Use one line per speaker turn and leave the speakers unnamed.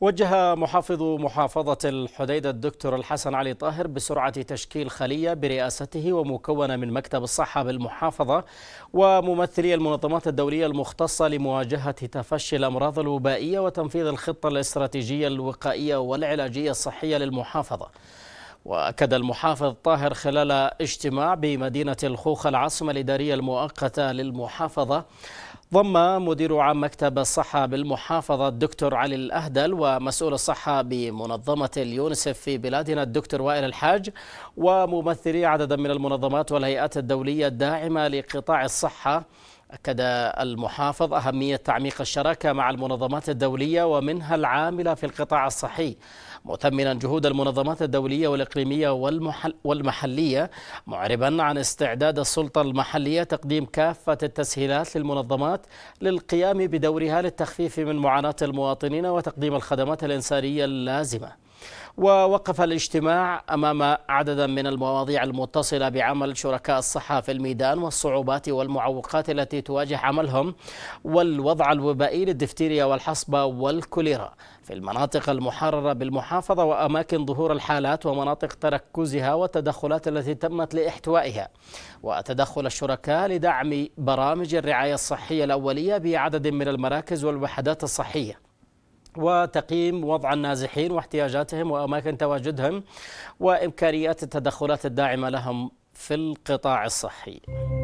وجه محافظ محافظة الحديدة الدكتور الحسن علي طاهر بسرعة تشكيل خلية برئاسته ومكونة من مكتب الصحة بالمحافظة وممثلي المنظمات الدولية المختصة لمواجهة تفشي الأمراض الوبائية وتنفيذ الخطة الاستراتيجية الوقائية والعلاجية الصحية للمحافظة وأكد المحافظ طاهر خلال اجتماع بمدينة الخوخة العاصمة الإدارية المؤقتة للمحافظة ضم مدير عام مكتب الصحة بالمحافظة الدكتور علي الأهدل ومسؤول الصحة بمنظمة اليونسف في بلادنا الدكتور وائل الحاج وممثلي عددا من المنظمات والهيئات الدولية الداعمة لقطاع الصحة أكد المحافظ أهمية تعميق الشراكة مع المنظمات الدولية ومنها العاملة في القطاع الصحي مثمنا جهود المنظمات الدولية والإقليمية والمحل والمحلية معربا عن استعداد السلطة المحلية تقديم كافة التسهيلات للمنظمات للقيام بدورها للتخفيف من معاناة المواطنين وتقديم الخدمات الإنسانية اللازمة ووقف الاجتماع أمام عددا من المواضيع المتصلة بعمل شركاء الصحة في الميدان والصعوبات والمعوقات التي تواجه عملهم والوضع الوبائي للدفتيريا والحصبة والكوليرا في المناطق المحررة بالمحافظة وأماكن ظهور الحالات ومناطق تركزها والتدخلات التي تمت لإحتوائها وتدخل الشركاء لدعم برامج الرعاية الصحية الأولية بعدد من المراكز والوحدات الصحية وتقييم وضع النازحين واحتياجاتهم وأماكن تواجدهم وإمكانيات التدخلات الداعمة لهم في القطاع الصحي